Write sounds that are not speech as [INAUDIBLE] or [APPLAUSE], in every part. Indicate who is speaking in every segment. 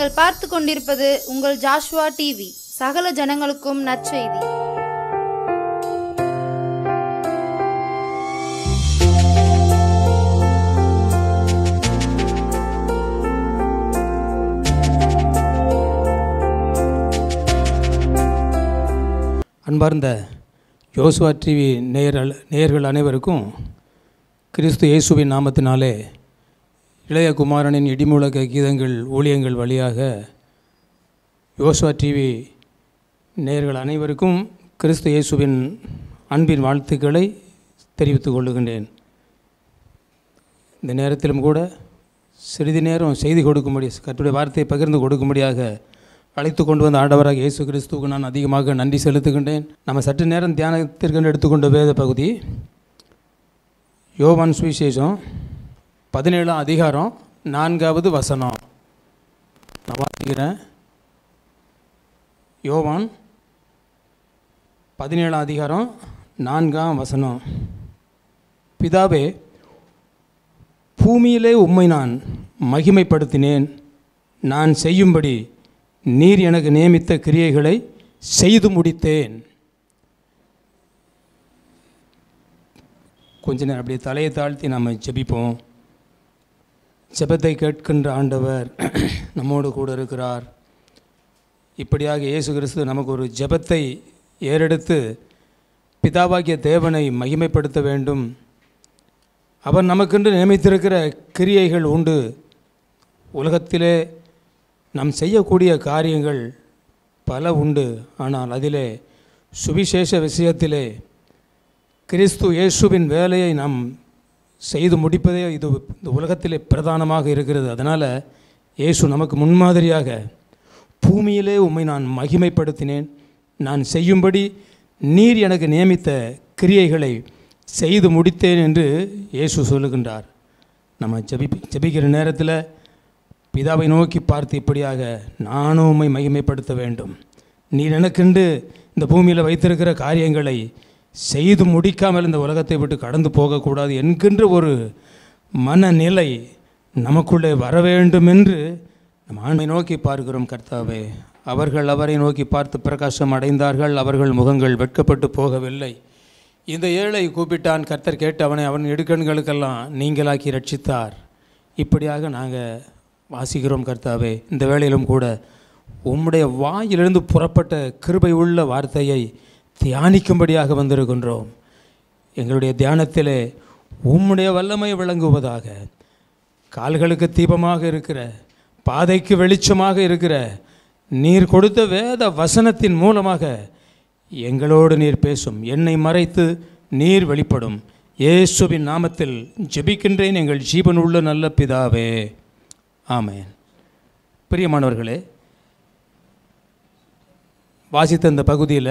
Speaker 1: நீங்கள் பார்த்து கொண்டிருப்பது உங்கள் ஜாஷ்வா டிவி சகல ஜனங்களுக்கும் நற்செய்தி அன்பார்ந்த யோசுவா டிவி நேயர்கள் நேயர்கள் அனைவருக்கும் கிறிஸ்து இயேசுவின் நாமத்தினாலே இளையகுமாரனின் குமாரனின் இடிமுழக்க கீதங்கள் ஊழியங்கள் வழியாக யோசுவா டிவி நேர்கள் அனைவருக்கும் கிறிஸ்து இயேசுவின் அன்பின் வாழ்த்துக்களை தெரிவித்துக் கொள்ளுகின்றேன் இந்த நேரத்திலும் கூட சிறிது நேரம் செய்தி கொடுக்கும்படி கற்றுடைய வார்த்தையை பகிர்ந்து கொடுக்கும்படியாக அழைத்து கொண்டு வந்த ஆண்டவராக இயேசு கிறிஸ்துவுக்கு நான் அதிகமாக நன்றி செலுத்துகின்றேன் நம்ம சற்று நேரம் தியானத்திற்கு எடுத்துக்கொண்ட வேத பகுதி யோவான் சுவிசேஷம் பதினேழாம் அதிகாரம் நான்காவது வசனம் நான் வாசிக்கிறேன் யோவான் பதினேழாம் அதிகாரம் நான்காம் வசனம் பிதாவே பூமியிலே உம்மை நான் மகிமைப்படுத்தினேன் நான் செய்யும்படி நீர் எனக்கு நியமித்த கிரியைகளை செய்து முடித்தேன் கொஞ்ச நேரம் அப்படியே தலையை தாழ்த்தி நாம் ஜெபிப்போம் ஜபத்தை கேட்கின்ற ஆண்டவர் நம்மோடு கூட இருக்கிறார் இப்படியாக இயேசு கிறிஸ்து நமக்கு ஒரு ஜெபத்தை ஏறெடுத்து பிதாவாகிய தேவனை மகிமைப்படுத்த வேண்டும் அவர் நமக்கென்று நியமித்திருக்கிற கிரியைகள் உண்டு உலகத்திலே நாம் செய்யக்கூடிய காரியங்கள் பல உண்டு ஆனால் அதிலே சுவிசேஷ விஷயத்திலே கிறிஸ்து இயேசுவின் வேலையை நாம் செய்து முடிப்பதே இது இந்த உலகத்திலே பிரதானமாக இருக்கிறது அதனால் இயேசு நமக்கு முன்மாதிரியாக பூமியிலே உம்மை நான் மகிமைப்படுத்தினேன் நான் செய்யும்படி நீர் எனக்கு நியமித்த கிரியைகளை செய்து முடித்தேன் என்று இயேசு சொல்லுகின்றார் நம்ம ஜபி ஜபிக்கிற நேரத்தில் பிதாவை நோக்கி பார்த்து இப்படியாக நானும் உம்மை மகிமைப்படுத்த வேண்டும் நீர் எனக்கென்று இந்த பூமியில் வைத்திருக்கிற காரியங்களை செய்து முடிக்காமல் இந்த உலகத்தை விட்டு கடந்து போகக்கூடாது என்கின்ற ஒரு மனநிலை நமக்குள்ளே வர வேண்டும் என்று நம் ஆண்மை நோக்கி பார்க்கிறோம் கர்த்தாவே அவர்கள் அவரை நோக்கி பார்த்து பிரகாசம் அடைந்தார்கள் அவர்கள் முகங்கள் வெட்கப்பட்டு போகவில்லை இந்த ஏழை கூப்பிட்டான் கர்த்தர் கேட்டு அவனை அவன் எடுக்கண்களுக்கெல்லாம் நீங்களாக்கி ரட்சித்தார் இப்படியாக நாங்கள் வாசிக்கிறோம் கர்த்தாவே இந்த வேளையிலும் கூட உம்முடைய வாயிலிருந்து புறப்பட்ட கிருபை உள்ள வார்த்தையை தியானிக்கும்படியாக வந்திருக்கின்றோம் எங்களுடைய தியானத்திலே உம்முடைய வல்லமை விளங்குவதாக கால்களுக்கு தீபமாக இருக்கிற பாதைக்கு வெளிச்சமாக இருக்கிற நீர் கொடுத்த வேத வசனத்தின் மூலமாக எங்களோடு நீர் பேசும் என்னை மறைத்து நீர் வெளிப்படும் இயேசுவின் நாமத்தில் ஜெபிக்கின்றேன் எங்கள் ஜீவன் உள்ள நல்ல பிதாவே ஆமேன் பிரியமானவர்களே வாசித்த அந்த பகுதியில்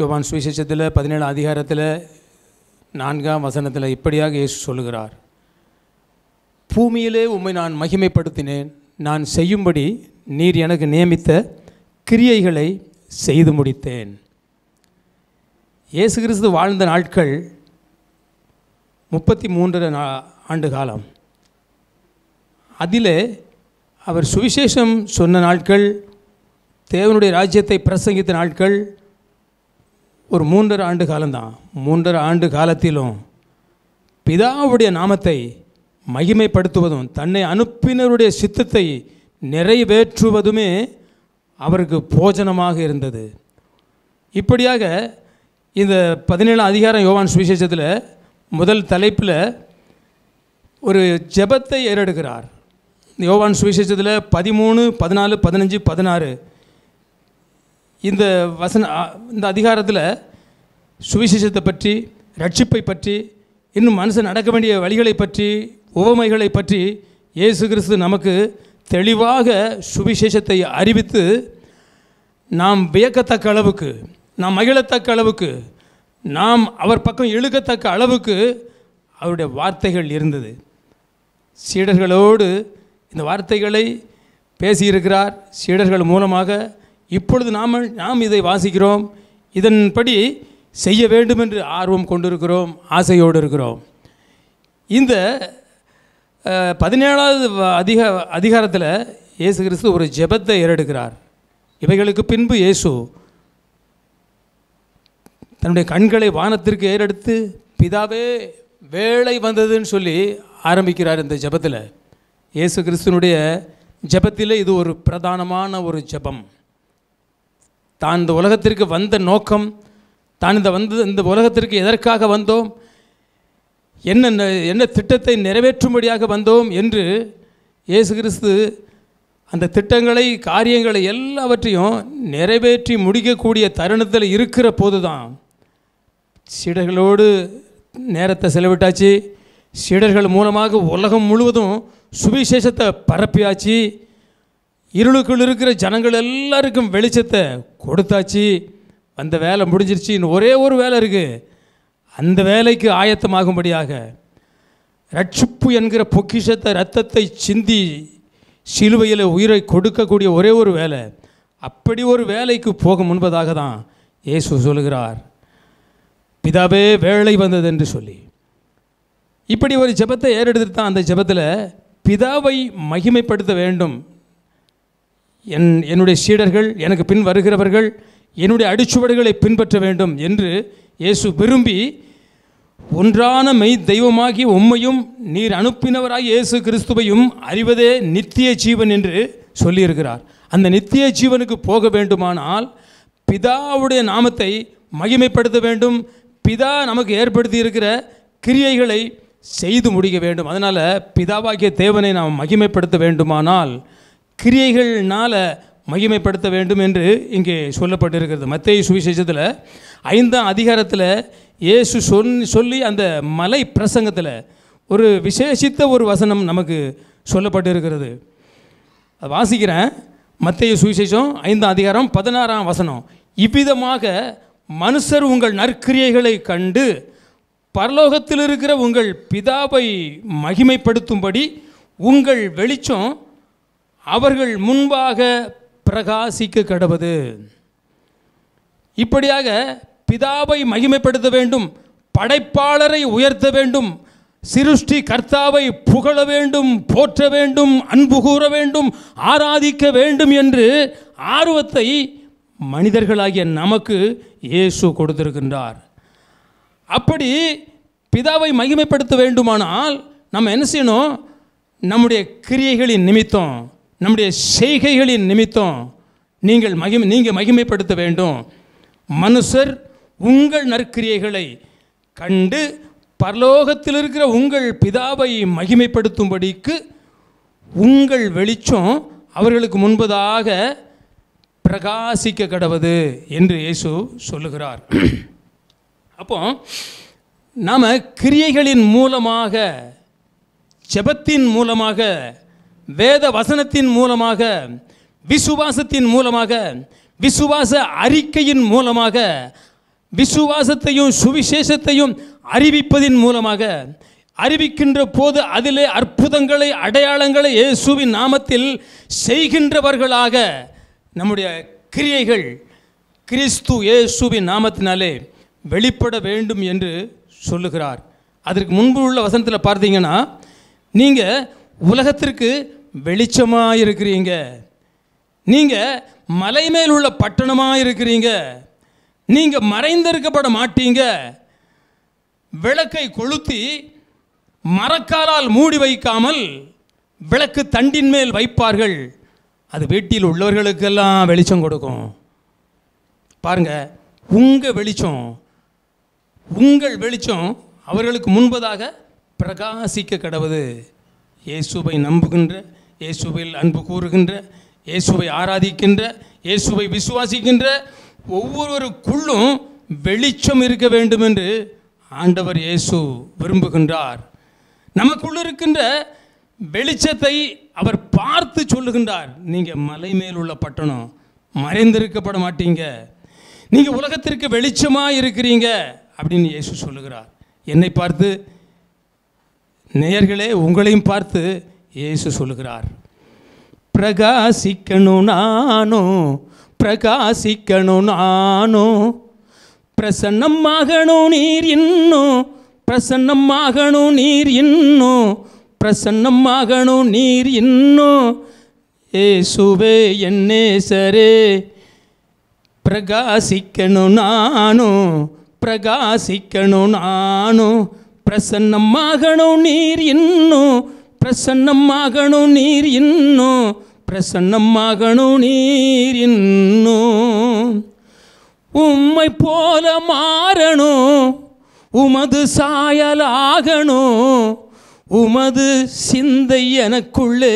Speaker 1: யோவான் சுவிசேஷத்தில் பதினேழு அதிகாரத்தில் நான்காம் வசனத்தில் இப்படியாக இயேசு சொல்லுகிறார் பூமியிலே உம்மை நான் மகிமைப்படுத்தினேன் நான் செய்யும்படி நீர் எனக்கு நியமித்த கிரியைகளை செய்து முடித்தேன் இயேசு கிறிஸ்து வாழ்ந்த நாட்கள் முப்பத்தி மூன்று ஆண்டு காலம் அதிலே அவர் சுவிசேஷம் சொன்ன நாட்கள் தேவனுடைய ராஜ்யத்தை பிரசங்கித்த நாட்கள் ஒரு மூன்றரை ஆண்டு காலம்தான் மூன்றரை ஆண்டு காலத்திலும் பிதாவுடைய நாமத்தை மகிமைப்படுத்துவதும் தன்னை அனுப்பினருடைய சித்தத்தை நிறைவேற்றுவதுமே அவருக்கு போஜனமாக இருந்தது இப்படியாக இந்த பதினேழாம் அதிகாரம் யோவான் சுவிசேஷத்தில் முதல் தலைப்பில் ஒரு ஜெபத்தை ஏறெடுக்கிறார் யோவான் சுவிசேஷத்தில் பதிமூணு பதினாலு பதினஞ்சு பதினாறு இந்த வசன இந்த அதிகாரத்தில் சுவிசேஷத்தை பற்றி ரட்சிப்பை பற்றி இன்னும் மனுஷன் நடக்க வேண்டிய வழிகளை பற்றி உவமைகளை பற்றி இயேசு கிறிஸ்து நமக்கு தெளிவாக சுவிசேஷத்தை அறிவித்து நாம் வியக்கத்தக்க அளவுக்கு நாம் மகிழத்தக்க அளவுக்கு நாம் அவர் பக்கம் இழுக்கத்தக்க அளவுக்கு அவருடைய வார்த்தைகள் இருந்தது சீடர்களோடு இந்த வார்த்தைகளை பேசியிருக்கிறார் சீடர்கள் மூலமாக இப்பொழுது நாம் நாம் இதை வாசிக்கிறோம் இதன்படி செய்ய வேண்டும் என்று ஆர்வம் கொண்டிருக்கிறோம் ஆசையோடு இருக்கிறோம் இந்த பதினேழாவது அதிக அதிகாரத்தில் இயேசு கிறிஸ்து ஒரு ஜெபத்தை ஏறெடுக்கிறார் இவைகளுக்கு பின்பு இயேசு தன்னுடைய கண்களை வானத்திற்கு ஏறெடுத்து பிதாவே வேலை வந்ததுன்னு சொல்லி ஆரம்பிக்கிறார் இந்த ஜபத்தில் இயேசு கிறிஸ்துனுடைய ஜபத்தில் இது ஒரு பிரதானமான ஒரு ஜபம் தான் இந்த உலகத்திற்கு வந்த நோக்கம் தான் இந்த வந்தது இந்த உலகத்திற்கு எதற்காக வந்தோம் என்ன என்ன திட்டத்தை நிறைவேற்றும்படியாக வந்தோம் என்று இயேசு கிறிஸ்து அந்த திட்டங்களை காரியங்களை எல்லாவற்றையும் நிறைவேற்றி முடிக்கக்கூடிய தருணத்தில் இருக்கிற போது தான் சீடர்களோடு நேரத்தை செலவிட்டாச்சு சீடர்கள் மூலமாக உலகம் முழுவதும் சுவிசேஷத்தை பரப்பியாச்சு இருளுக்குள் இருக்கிற ஜனங்கள் எல்லாருக்கும் வெளிச்சத்தை கொடுத்தாச்சு அந்த வேலை முடிஞ்சிருச்சு இன்னும் ஒரே ஒரு வேலை இருக்குது அந்த வேலைக்கு ஆயத்தமாகும்படியாக ரட்சிப்பு என்கிற பொக்கிஷத்தை ரத்தத்தை சிந்தி சிலுவையில் உயிரை கொடுக்கக்கூடிய ஒரே ஒரு வேலை அப்படி ஒரு வேலைக்கு போக முன்பதாக தான் இயேசு சொல்கிறார் பிதாவே வேலை வந்தது என்று சொல்லி இப்படி ஒரு ஜபத்தை ஏறெடுத்து தான் அந்த ஜபத்தில் பிதாவை மகிமைப்படுத்த வேண்டும் என் என்னுடைய சீடர்கள் எனக்கு பின் வருகிறவர்கள் என்னுடைய அடிச்சுவடுகளை பின்பற்ற வேண்டும் என்று இயேசு விரும்பி ஒன்றான மெய் தெய்வமாகி உம்மையும் நீர் அனுப்பினவராகி இயேசு கிறிஸ்துவையும் அறிவதே நித்திய ஜீவன் என்று சொல்லியிருக்கிறார் அந்த நித்திய ஜீவனுக்கு போக வேண்டுமானால் பிதாவுடைய நாமத்தை மகிமைப்படுத்த வேண்டும் பிதா நமக்கு ஏற்படுத்தி இருக்கிற கிரியைகளை செய்து முடிக்க வேண்டும் அதனால் பிதாவாகிய தேவனை நாம் மகிமைப்படுத்த வேண்டுமானால் கிரியைகள்னால் மகிமைப்படுத்த வேண்டும் என்று இங்கே சொல்லப்பட்டிருக்கிறது மத்திய சுவிசேஷத்தில் ஐந்தாம் அதிகாரத்தில் இயேசு சொன் சொல்லி அந்த மலை பிரசங்கத்தில் ஒரு விசேஷித்த ஒரு வசனம் நமக்கு சொல்லப்பட்டிருக்கிறது அதை வாசிக்கிறேன் மத்திய சுவிசேஷம் ஐந்தாம் அதிகாரம் பதினாறாம் வசனம் இவ்விதமாக மனுஷர் உங்கள் நற்கிரியைகளை கண்டு பரலோகத்தில் இருக்கிற உங்கள் பிதாவை மகிமைப்படுத்தும்படி உங்கள் வெளிச்சம் அவர்கள் முன்பாக பிரகாசிக்க கடவுது இப்படியாக பிதாவை மகிமைப்படுத்த வேண்டும் படைப்பாளரை உயர்த்த வேண்டும் சிருஷ்டி கர்த்தாவை புகழ வேண்டும் போற்ற வேண்டும் அன்பு கூற வேண்டும் ஆராதிக்க வேண்டும் என்று ஆர்வத்தை மனிதர்களாகிய நமக்கு இயேசு கொடுத்திருக்கின்றார் அப்படி பிதாவை மகிமைப்படுத்த வேண்டுமானால் நம்ம என்ன செய்யணும் நம்முடைய கிரியைகளின் நிமித்தம் நம்முடைய செய்கைகளின் நிமித்தம் நீங்கள் மகிமை நீங்கள் மகிமைப்படுத்த வேண்டும் மனுஷர் உங்கள் நற்கிரியைகளை கண்டு பரலோகத்தில் இருக்கிற உங்கள் பிதாவை மகிமைப்படுத்தும்படிக்கு உங்கள் வெளிச்சம் அவர்களுக்கு முன்பதாக பிரகாசிக்க கடவது என்று இயேசு சொல்லுகிறார் [CLEARS THROAT] அப்போ நாம் கிரியைகளின் மூலமாக ஜபத்தின் மூலமாக வேத வசனத்தின் மூலமாக விசுவாசத்தின் மூலமாக விசுவாச அறிக்கையின் மூலமாக விசுவாசத்தையும் சுவிசேஷத்தையும் அறிவிப்பதின் மூலமாக அறிவிக்கின்ற போது அதிலே அற்புதங்களை அடையாளங்களை இயேசுவின் நாமத்தில் செய்கின்றவர்களாக நம்முடைய கிரியைகள் கிறிஸ்து இயேசுவின் நாமத்தினாலே வெளிப்பட வேண்டும் என்று சொல்லுகிறார் அதற்கு முன்பு உள்ள வசனத்தில் பார்த்தீங்கன்னா நீங்கள் உலகத்திற்கு வெளிச்சமாக இருக்கிறீங்க நீங்கள் மலை மேல் உள்ள பட்டணமாக இருக்கிறீங்க நீங்கள் மறைந்திருக்கப்பட மாட்டீங்க விளக்கை கொளுத்தி மரக்காலால் மூடி வைக்காமல் விளக்கு தண்டின் மேல் வைப்பார்கள் அது வீட்டில் உள்ளவர்களுக்கெல்லாம் வெளிச்சம் கொடுக்கும் பாருங்கள் உங்கள் வெளிச்சம் உங்கள் வெளிச்சம் அவர்களுக்கு முன்பதாக பிரகாசிக்க கடவுது இயேசுவை நம்புகின்ற இயேசுவில் அன்பு கூறுகின்ற இயேசுவை ஆராதிக்கின்ற இயேசுவை விசுவாசிக்கின்ற ஒவ்வொருவருக்குள்ளும் வெளிச்சம் இருக்க வேண்டும் என்று ஆண்டவர் இயேசு விரும்புகின்றார் நமக்குள்ள இருக்கின்ற வெளிச்சத்தை அவர் பார்த்து சொல்லுகின்றார் நீங்கள் மலை மேல் உள்ள பட்டணம் மறைந்திருக்கப்பட மாட்டீங்க நீங்கள் உலகத்திற்கு வெளிச்சமாக இருக்கிறீங்க அப்படின்னு இயேசு சொல்லுகிறார் என்னை பார்த்து நேயர்களே உங்களையும் பார்த்து இயேசு சொல்கிறார் பிரகாசிக்கணும் நானும் பிரகாசிக்கணும் நானும் பிரசன்னமாகணும் நீர் இன்னும் பிரசன்னமாகணும் நீர் இன்னும் பிரசன்னமாகணும் நீர் இன்னும் ஏசுவே என்னே சரே பிரகாசிக்கணும் நானும் பிரகாசிக்கணும் நானும் பிரசன்னமாகணும் நீர் இன்னும் பிரசன்னமாகணும் நீர் இன்னும் பிரசன்னமாகணும் நீர் இன்னும் உம்மை போல மாறணும் உமது சாயலாகணும் உமது சிந்தை எனக்குள்ளே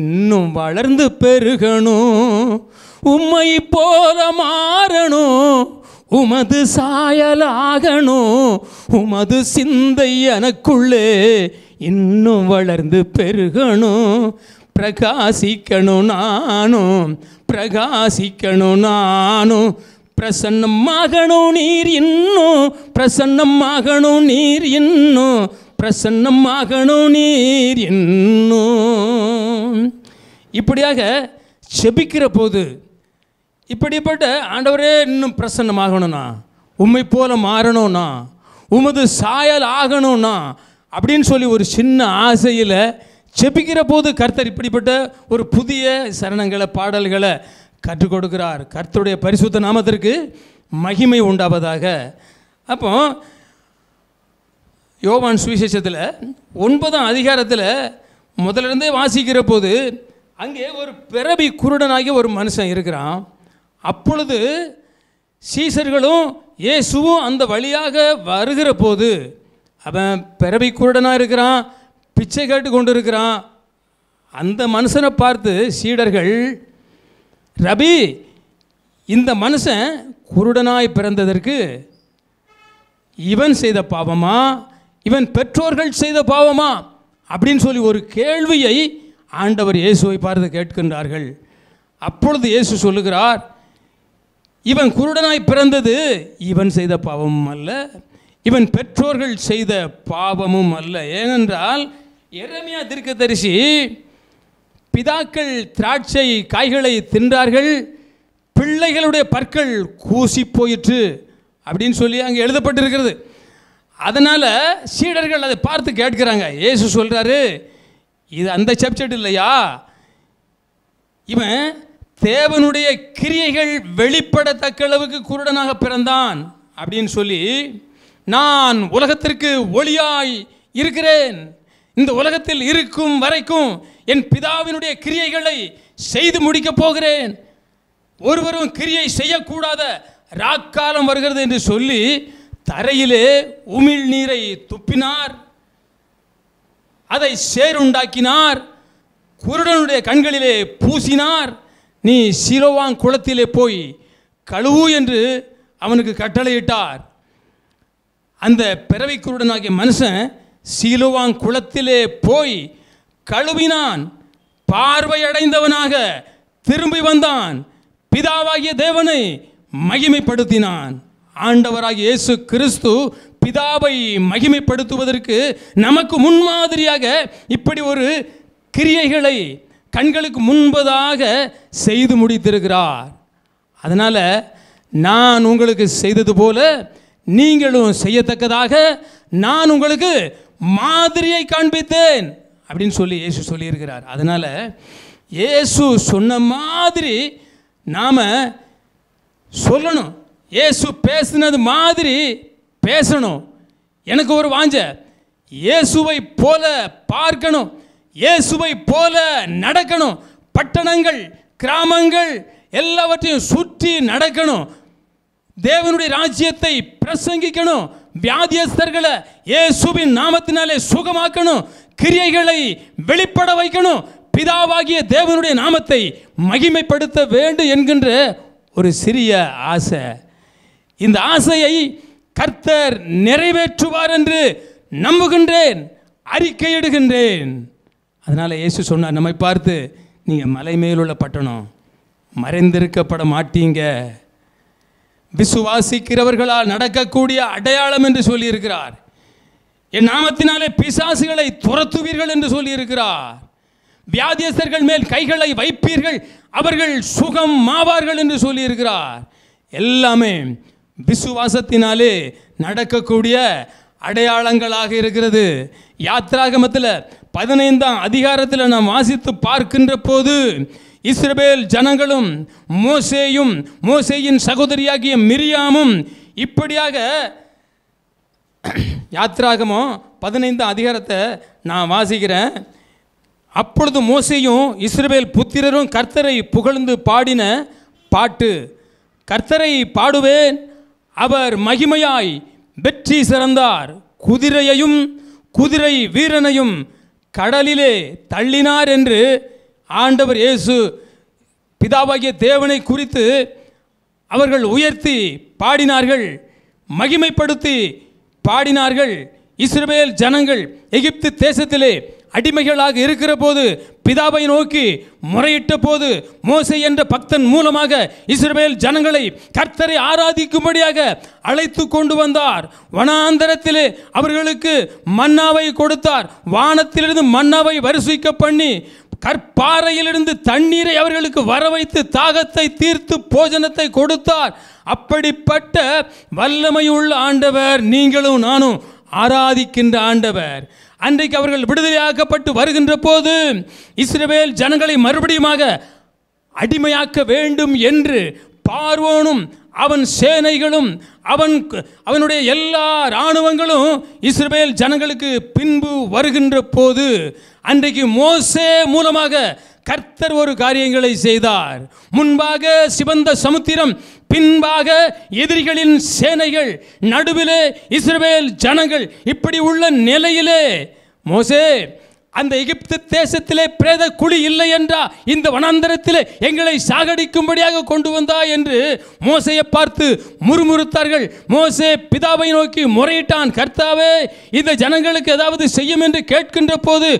Speaker 1: இன்னும் வளர்ந்து பெருகணும் உம்மை போல மாறணும் உமது சாயலாகணும் உமது சிந்தை எனக்குள்ளே இன்னும் வளர்ந்து பெருகணும் பிரகாசிக்கணும் நானும் பிரகாசிக்கணும் நானும் பிரசன்னமாகணும் நீர் இன்னும் பிரசன்னமாகணும் நீர் இன்னும் பிரசன்னமாகணும் நீர் இன்னும் இப்படியாக செபிக்கிற போது இப்படிப்பட்ட ஆண்டவரே இன்னும் பிரசன்னமாகணும்னா உண்மை போல மாறணும்னா உமது சாயல் ஆகணும்னா அப்படின்னு சொல்லி ஒரு சின்ன ஆசையில் செபிக்கிற போது கர்த்தர் இப்படிப்பட்ட ஒரு புதிய சரணங்களை பாடல்களை கற்றுக் கொடுக்கிறார் கர்த்தருடைய பரிசுத்த நாமத்திற்கு மகிமை உண்டாவதாக அப்போ யோவான் சுவிசேஷத்தில் ஒன்பதாம் அதிகாரத்தில் முதலிருந்தே வாசிக்கிற போது அங்கே ஒரு பிறவி குருடனாகிய ஒரு மனுஷன் இருக்கிறான் அப்பொழுது சீசர்களும் இயேசுவும் அந்த வழியாக வருகிற போது அவன் பிறவி குருடனாக இருக்கிறான் பிச்சை கேட்டு கொண்டு இருக்கிறான் அந்த மனுஷனை பார்த்து சீடர்கள் ரபி இந்த மனுஷன் குருடனாய் பிறந்ததற்கு இவன் செய்த பாவமா இவன் பெற்றோர்கள் செய்த பாவமா அப்படின்னு சொல்லி ஒரு கேள்வியை ஆண்டவர் இயேசுவை பார்த்து கேட்கின்றார்கள் அப்பொழுது இயேசு சொல்லுகிறார் இவன் குருடனாய் பிறந்தது இவன் செய்த பாவமும் அல்ல இவன் பெற்றோர்கள் செய்த பாவமும் அல்ல ஏனென்றால் திருக்க தரிசி பிதாக்கள் திராட்சை காய்களை தின்றார்கள் பிள்ளைகளுடைய பற்கள் கூசி போயிற்று அப்படின்னு சொல்லி அங்கே எழுதப்பட்டிருக்கிறது அதனால் சீடர்கள் அதை பார்த்து கேட்கிறாங்க ஏசு சொல்கிறாரு இது அந்த சப்ஜெக்ட் இல்லையா இவன் தேவனுடைய கிரியைகள் வெளிப்படத்தக்க அளவுக்கு குருடனாக பிறந்தான் அப்படின்னு சொல்லி நான் உலகத்திற்கு ஒளியாய் இருக்கிறேன் இந்த உலகத்தில் இருக்கும் வரைக்கும் என் பிதாவினுடைய கிரியைகளை செய்து முடிக்கப் போகிறேன் ஒருவரும் கிரியை செய்யக்கூடாத ராக்காலம் வருகிறது என்று சொல்லி தரையிலே உமிழ் நீரை துப்பினார் அதை சேருண்டாக்கினார் குருடனுடைய கண்களிலே பூசினார் நீ சிலோவாங் குளத்திலே போய் கழுவு என்று அவனுக்கு கட்டளையிட்டார் அந்த பிறவை குருடனாகிய மனுஷன் சீலுவாங் குளத்திலே போய் கழுவினான் பார்வையடைந்தவனாக திரும்பி வந்தான் பிதாவாகிய தேவனை மகிமைப்படுத்தினான் ஆண்டவராகிய இயேசு கிறிஸ்து பிதாவை மகிமைப்படுத்துவதற்கு நமக்கு முன்மாதிரியாக இப்படி ஒரு கிரியைகளை கண்களுக்கு முன்பதாக செய்து முடித்திருக்கிறார் அதனால் நான் உங்களுக்கு செய்தது போல நீங்களும் செய்யத்தக்கதாக நான் உங்களுக்கு மாதிரியை காண்பித்தேன் அப்படின்னு சொல்லி இயேசு சொல்லியிருக்கிறார் அதனால் இயேசு சொன்ன மாதிரி நாம் சொல்லணும் இயேசு பேசினது மாதிரி பேசணும் எனக்கு ஒரு வாஞ்ச இயேசுவை போல பார்க்கணும் இயேசுவை போல நடக்கணும் பட்டணங்கள் கிராமங்கள் எல்லாவற்றையும் சுற்றி நடக்கணும் தேவனுடைய ராஜ்யத்தை பிரசங்கிக்கணும் வியாதியஸ்தர்களை இயேசுவின் நாமத்தினாலே சுகமாக்கணும் கிரியைகளை வெளிப்பட வைக்கணும் பிதாவாகிய தேவனுடைய நாமத்தை மகிமைப்படுத்த வேண்டும் என்கின்ற ஒரு சிறிய ஆசை இந்த ஆசையை கர்த்தர் நிறைவேற்றுவார் என்று நம்புகின்றேன் அறிக்கையிடுகின்றேன் அதனால் இயேசு சொன்னார் நம்மை பார்த்து நீங்கள் மலை மேலுள்ள பட்டணம் மறைந்திருக்கப்பட மாட்டீங்க விசுவாசிக்கிறவர்களால் நடக்கக்கூடிய அடையாளம் என்று சொல்லியிருக்கிறார் என் நாமத்தினாலே பிசாசுகளை துரத்துவீர்கள் என்று சொல்லியிருக்கிறார் வியாதியஸ்தர்கள் மேல் கைகளை வைப்பீர்கள் அவர்கள் சுகம் மாவார்கள் என்று சொல்லியிருக்கிறார் எல்லாமே விசுவாசத்தினாலே நடக்கக்கூடிய அடையாளங்களாக இருக்கிறது யாத்ராகமத்தில் பதினைந்தாம் அதிகாரத்தில் நாம் வாசித்து பார்க்கின்ற போது இஸ்ரேல் ஜனங்களும் மோசேயும் மோசேயின் சகோதரியாகிய மிரியாமும் இப்படியாக யாத்ராகமோ பதினைந்து அதிகாரத்தை நான் வாசிக்கிறேன் அப்பொழுது மோசையும் இஸ்ரேல் புத்திரரும் கர்த்தரை புகழ்ந்து பாடின பாட்டு கர்த்தரை பாடுவேன் அவர் மகிமையாய் வெற்றி சிறந்தார் குதிரையையும் குதிரை வீரனையும் கடலிலே தள்ளினார் என்று ஆண்டவர் இயேசு பிதாவாகிய தேவனை குறித்து அவர்கள் உயர்த்தி பாடினார்கள் மகிமைப்படுத்தி பாடினார்கள் இஸ்ரேல் ஜனங்கள் எகிப்து தேசத்திலே அடிமைகளாக இருக்கிற போது பிதாவை நோக்கி முறையிட்ட போது மோசை என்ற பக்தன் மூலமாக இஸ்ரேல் ஜனங்களை கர்த்தரை ஆராதிக்கும்படியாக அழைத்து கொண்டு வந்தார் வனாந்தரத்திலே அவர்களுக்கு மன்னாவை கொடுத்தார் வானத்திலிருந்து மன்னாவை வருஷிக்க பண்ணி கற்பாறையிலிருந்து தண்ணீரை அவர்களுக்கு வர வைத்து தாகத்தை தீர்த்து போஜனத்தை கொடுத்தார் அப்படிப்பட்ட வல்லமையுள்ள ஆண்டவர் நீங்களும் நானும் ஆராதிக்கின்ற ஆண்டவர் அன்றைக்கு அவர்கள் விடுதலையாக்கப்பட்டு வருகின்ற போது இஸ்ரேல் ஜனங்களை மறுபடியுமாக அடிமையாக்க வேண்டும் என்று பார்வோனும் அவன் சேனைகளும் அவன் அவனுடைய எல்லா இராணுவங்களும் இஸ்ரேல் ஜனங்களுக்கு பின்பு வருகின்ற போது அன்றைக்கு மோசே மூலமாக கர்த்தர் ஒரு காரியங்களை செய்தார் முன்பாக சிவந்த சமுத்திரம் பின்பாக எதிரிகளின் சேனைகள் நடுவிலே இஸ்ரேல் ஜனங்கள் இப்படி உள்ள நிலையிலே மோசே அந்த எகிப்து தேசத்திலே பிரேத குழி இல்லை என்றா இந்த வனாந்தரத்தில் எங்களை சாகடிக்கும்படியாக கொண்டு வந்தா என்று மோசையை பார்த்து முறுமுறுத்தார்கள் மோசே பிதாவை நோக்கி முறையிட்டான் கர்த்தாவே இந்த ஜனங்களுக்கு ஏதாவது செய்யும் என்று கேட்கின்ற போது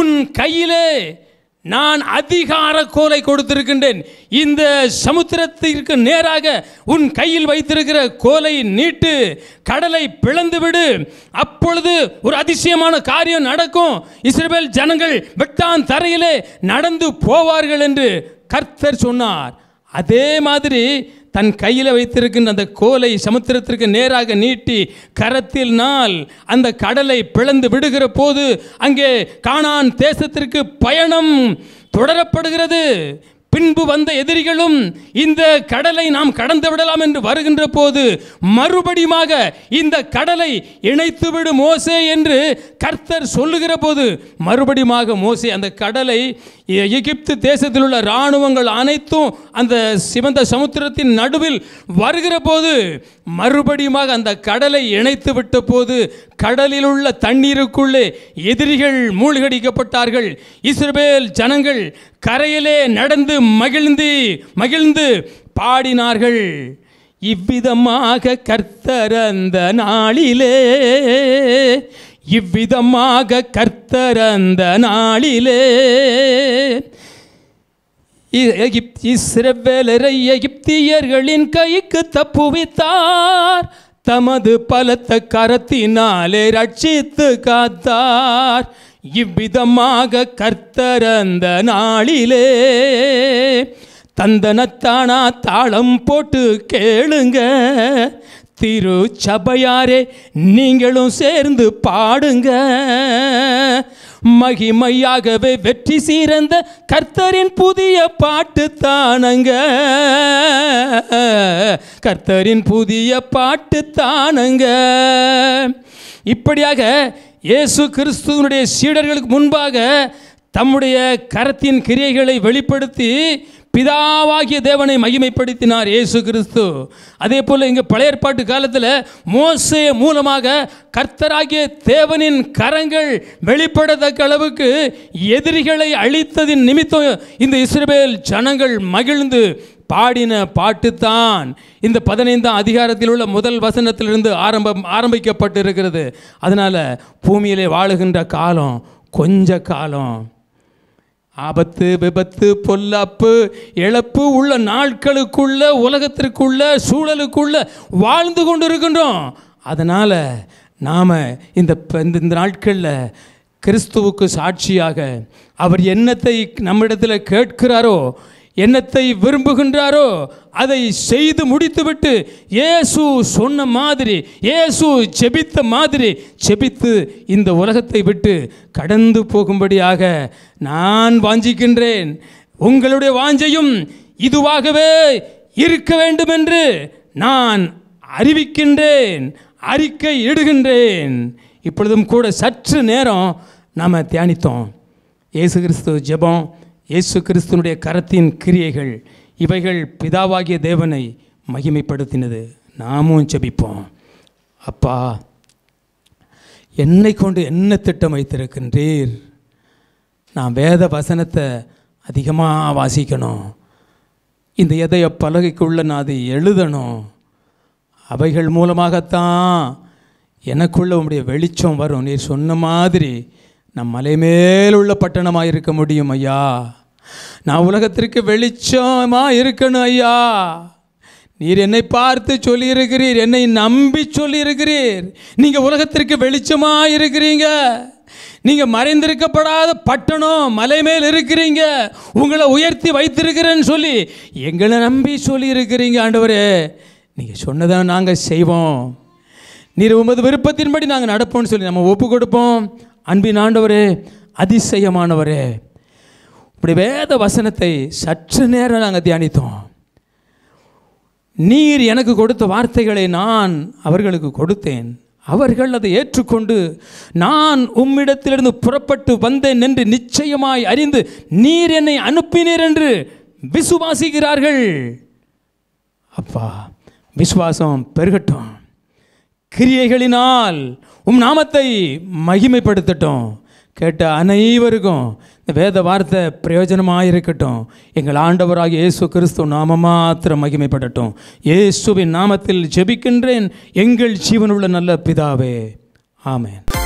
Speaker 1: உன் கையிலே நான் அதிகார கோலை கொடுத்திருக்கின்றேன் இந்த சமுத்திரத்திற்கு நேராக உன் கையில் வைத்திருக்கிற கோலை நீட்டு கடலை பிளந்து விடு அப்பொழுது ஒரு அதிசயமான காரியம் நடக்கும் இஸ்ரேல் ஜனங்கள் வெட்டான் தரையிலே நடந்து போவார்கள் என்று கர்த்தர் சொன்னார் அதே மாதிரி தன் கையில் வைத்திருக்கின்ற அந்த கோலை சமுத்திரத்திற்கு நேராக நீட்டி கரத்தில் நாள் அந்த கடலை பிளந்து விடுகிற போது அங்கே காணான் தேசத்திற்கு பயணம் தொடரப்படுகிறது பின்பு வந்த எதிரிகளும் இந்த கடலை நாம் கடந்து விடலாம் என்று வருகின்ற போது மறுபடியுமாக இந்த கடலை இணைத்துவிடும் மோசே என்று கர்த்தர் சொல்லுகிற போது மறுபடியுமாக மோசே அந்த கடலை எகிப்து தேசத்தில் உள்ள இராணுவங்கள் அனைத்தும் அந்த சிவந்த சமுத்திரத்தின் நடுவில் வருகிற போது மறுபடியுமாக அந்த கடலை இணைத்து விட்ட போது கடலில் உள்ள தண்ணீருக்குள்ளே எதிரிகள் மூழ்கடிக்கப்பட்டார்கள் இஸ்ரேல் ஜனங்கள் கரையிலே நடந்து மகிழ்ந்து மகிழ்ந்து பாடினார்கள் இவ்விதமாக கர்த்தரந்த நாளிலே இவ்விதமாக கர்த்தரந்த நாளிலே இஸ்ரவேலரை எகிப்தியர்களின் கைக்கு தப்புவித்தார் தமது பலத்த கரத்தினாலே ரட்சித்து காத்தார் இவ்விதமாக கர்த்தரந்த நாளிலே தந்தனத்தானா தாளம் போட்டு கேளுங்க திரு சபையாரே நீங்களும் சேர்ந்து பாடுங்க மகிமையாகவே வெற்றி சீரந்த கர்த்தரின் புதிய பாட்டு தானங்க கர்த்தரின் புதிய பாட்டு தானங்க இப்படியாக இயேசு கிறிஸ்துவனுடைய சீடர்களுக்கு முன்பாக தம்முடைய கரத்தின் கிரியைகளை வெளிப்படுத்தி பிதாவாகிய தேவனை மகிமைப்படுத்தினார் இயேசு கிறிஸ்து அதே போல் இங்கே பழைய ஏற்பாட்டு காலத்தில் மோசே மூலமாக கர்த்தராகிய தேவனின் கரங்கள் வெளிப்படத்தக்க அளவுக்கு எதிரிகளை அழித்ததின் நிமித்தம் இந்த இஸ்ரேல் ஜனங்கள் மகிழ்ந்து பாடின பாட்டுத்தான் இந்த பதினைந்தாம் அதிகாரத்தில் உள்ள முதல் வசனத்திலிருந்து ஆரம்பம் ஆரம்பிக்கப்பட்டு இருக்கிறது அதனால் பூமியிலே வாழுகின்ற காலம் கொஞ்ச காலம் ஆபத்து விபத்து பொல்லாப்பு இழப்பு உள்ள நாட்களுக்குள்ள உலகத்திற்குள்ள சூழலுக்குள்ள வாழ்ந்து கொண்டு இருக்கின்றோம் அதனால் நாம் இந்த இந்த நாட்களில் கிறிஸ்துவுக்கு சாட்சியாக அவர் என்னத்தை நம்மிடத்தில் கேட்கிறாரோ என்னத்தை விரும்புகின்றாரோ அதை செய்து முடித்துவிட்டு இயேசு சொன்ன மாதிரி இயேசு செபித்த மாதிரி செபித்து இந்த உலகத்தை விட்டு கடந்து போகும்படியாக நான் வாஞ்சிக்கின்றேன் உங்களுடைய வாஞ்சையும் இதுவாகவே இருக்க வேண்டும் என்று நான் அறிவிக்கின்றேன் அறிக்கை இடுகின்றேன் இப்பொழுதும் கூட சற்று நேரம் நாம் தியானித்தோம் இயேசு கிறிஸ்து ஜெபம் இயேசு கிறிஸ்தனுடைய கரத்தின் கிரியைகள் இவைகள் பிதாவாகிய தேவனை மகிமைப்படுத்தினது நாமும் ஜபிப்போம் அப்பா என்னை கொண்டு என்ன திட்டம் வைத்திருக்கின்றீர் நான் வேத வசனத்தை அதிகமாக வாசிக்கணும் இந்த எதைய பலகைக்குள்ள நான் அதை எழுதணும் அவைகள் மூலமாகத்தான் எனக்குள்ள உங்களுடைய வெளிச்சம் வரும் நீர் சொன்ன மாதிரி நம் மலை மேலுள்ள பட்டணமாக இருக்க முடியும் ஐயா நான் உலகத்திற்கு வெளிச்சமாக இருக்கணும் ஐயா நீர் என்னை பார்த்து சொல்லியிருக்கிறீர் என்னை நம்பி சொல்லியிருக்கிறீர் நீங்கள் உலகத்திற்கு வெளிச்சமாக இருக்கிறீங்க நீங்கள் மறைந்திருக்கப்படாத பட்டணம் மலை மேல் இருக்கிறீங்க உங்களை உயர்த்தி வைத்திருக்கிறேன்னு சொல்லி எங்களை நம்பி சொல்லியிருக்கிறீங்க ஆண்டவரே நீங்கள் சொன்னதை நாங்கள் செய்வோம் நீர் உமது விருப்பத்தின்படி நாங்கள் நடப்போம்னு சொல்லி நம்ம ஒப்பு கொடுப்போம் அன்பின் ஆண்டவரே அதிசயமானவரே இப்படி வேத வசனத்தை சற்று நேரம் நாங்கள் தியானித்தோம் நீர் எனக்கு கொடுத்த வார்த்தைகளை நான் அவர்களுக்கு கொடுத்தேன் அவர்கள் அதை ஏற்றுக்கொண்டு நான் உம்மிடத்திலிருந்து புறப்பட்டு வந்தேன் என்று நிச்சயமாய் அறிந்து நீர் என்னை அனுப்பினீர் என்று விசுவாசிக்கிறார்கள் அப்பா விசுவாசம் பெருகட்டும் கிரியைகளினால் உம் நாமத்தை மகிமைப்படுத்தட்டும் கேட்ட அனைவருக்கும் இந்த வேத வார்த்தை பிரயோஜனமாக இருக்கட்டும் எங்கள் ஆண்டவராக இயேசு கிறிஸ்துவ நாம மாத்திரம் மகிமைப்படட்டும் இயேசுவின் நாமத்தில் ஜெபிக்கின்றேன் எங்கள் ஜீவனுள்ள நல்ல பிதாவே ஆமேன்